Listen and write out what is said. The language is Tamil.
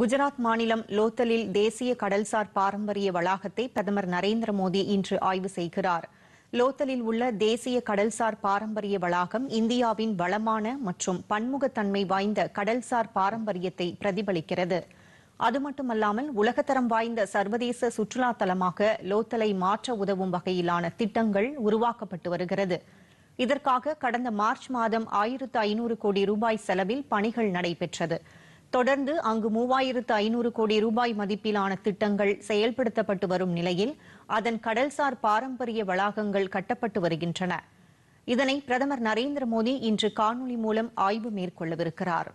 குஜராத் மாநிலம் லோத்தலில் தேசிய கடல்சார் பாரம்பரிய வளாகத்தை பிரதமர் நரேந்திர மோடி இன்று ஆய்வு செய்கிறார் லோத்தலில் உள்ள தேசிய கடல்சார் பாரம்பரிய வளாகம் இந்தியாவின் வளமான மற்றும் பன்முகத்தன்மை வாய்ந்த கடல்சார் பாரம்பரியத்தை பிரதிபலிக்கிறது அது மட்டுமல்லாமல் உலகத்தரம் வாய்ந்த சர்வதேச சுற்றுலா தலமாக லோத்தலை மாற்ற உதவும் வகையிலான திட்டங்கள் உருவாக்கப்பட்டு வருகிறது இதற்காக கடந்த மார்ச் மாதம் ஆயிரத்து ஐநூறு கோடி ரூபாய் செலவில் பணிகள் நடைபெற்றது தொடர்ந்து அங்கு மூவாயிரத்து ஐநூறு கோடி ரூபாய் மதிப்பிலான திட்டங்கள் செயல்படுத்தப்பட்டு வரும் நிலையில் அதன் கடல்சார் பாரம்பரிய வளாகங்கள் கட்டப்பட்டு வருகின்றன இதனை பிரதமர் நரேந்திர மோடி இன்று காணொலி மூலம் ஆய்வு மேற்கொள்ளவிருக்கிறாா்